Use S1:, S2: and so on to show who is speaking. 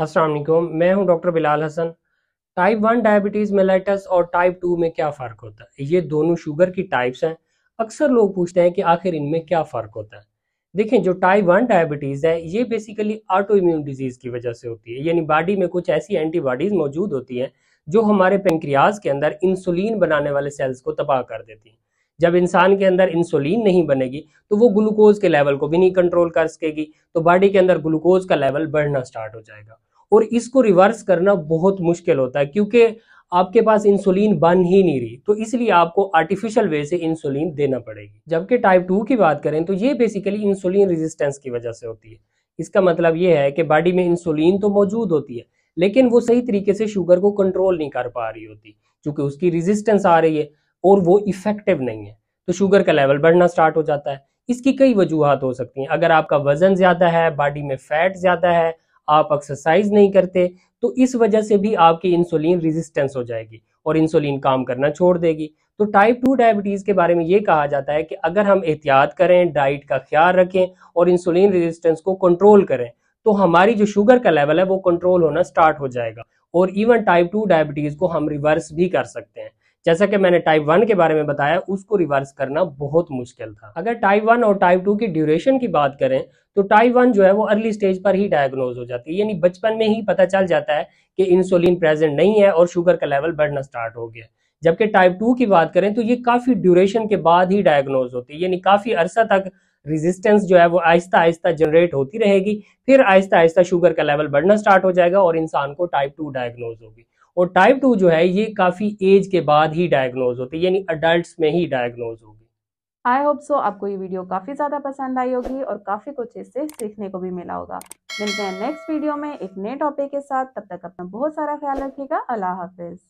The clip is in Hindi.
S1: असलम मैं हूं doctor Bilal Hasan type one diabetes mellitus और टाइप टू में क्या फ़र्क होता है ये दोनों शुगर की टाइप्स हैं अक्सर लोग पूछते हैं कि आखिर इनमें क्या फ़र्क होता है देखें जो टाइप वन डायबिटीज़ है ये बेसिकली ऑटो इम्यून डिजीज़ की वजह से होती है यानी बॉडी में कुछ ऐसी एंटीबॉडीज़ मौजूद होती हैं जो हमारे पेंक्रियाज के अंदर इंसुलिन बनाने वाले सेल्स को तबाह कर देती हैं जब इंसान के अंदर इंसुलिन नहीं बनेगी तो वो ग्लूकोज के लेवल को भी नहीं कंट्रोल कर सकेगी तो बॉडी के अंदर ग्लूकोज का लेवल बढ़ना स्टार्ट हो जाएगा और इसको रिवर्स करना बहुत मुश्किल होता है क्योंकि आपके पास इंसुलिन बन ही नहीं रही तो इसलिए आपको आर्टिफिशियल वे से इंसुलिन देना पड़ेगी जबकि टाइप टू की बात करें तो ये बेसिकली इंसुलिन रेजिस्टेंस की वजह से होती है इसका मतलब ये है कि बॉडी में इंसुलिन तो मौजूद होती है लेकिन वो सही तरीके से शुगर को कंट्रोल नहीं कर पा रही होती क्योंकि उसकी रेजिस्टेंस आ रही है और वो इफेक्टिव नहीं है तो शुगर का लेवल बढ़ना स्टार्ट हो जाता है इसकी कई वजूहत हो सकती हैं अगर आपका वजन ज़्यादा है बॉडी में फैट ज़्यादा है आप एक्सरसाइज नहीं करते तो इस वजह से भी आपकी इंसुलिन रेजिस्टेंस हो जाएगी और इंसुलिन काम करना छोड़ देगी तो टाइप टू डायबिटीज़ के बारे में ये कहा जाता है कि अगर हम एहतियात करें डाइट का ख्याल रखें और इंसुलिन रेजिस्टेंस को कंट्रोल करें तो हमारी जो शुगर का लेवल है वो कंट्रोल होना स्टार्ट हो जाएगा और इवन टाइप टू डायबिटीज़ को हम रिवर्स भी कर सकते हैं जैसा कि मैंने टाइप वन के बारे में बताया उसको रिवर्स करना बहुत मुश्किल था अगर टाइप वन और टाइप टू की ड्यूरेशन की बात करें तो टाइप वन जो है वो अर्ली स्टेज पर ही डायग्नोज हो जाती है यानी बचपन में ही पता चल जाता है कि इंसुलिन प्रेजेंट नहीं है और शुगर का लेवल बढ़ना स्टार्ट हो गया जबकि टाइप टू की बात करें तो ये काफ़ी ड्यूरेशन के बाद ही डायग्नोज होती है यानी काफ़ी अरसा तक रेजिस्टेंस जो है वो आहिस्ता आहिस्ता जनरेट होती रहेगी फिर आहिस्ता आहिस्ता शुगर का लेवल बढ़ना स्टार्ट हो जाएगा और इंसान को टाइप टू डायग्नोज होगी और टाइप टू जो है ये काफ़ी एज के बाद ही डायग्नोज होती है यानी अडल्ट में ही डायग्नोज होगी आई होप सो आपको ये वीडियो काफ़ी ज़्यादा पसंद आई होगी और काफ़ी कुछ इससे सीखने को भी मिला होगा मिलते हैं नेक्स्ट वीडियो में एक नए टॉपिक के साथ तब तक अपना बहुत सारा ख्याल रखिएगा अल्लाह हाफिज़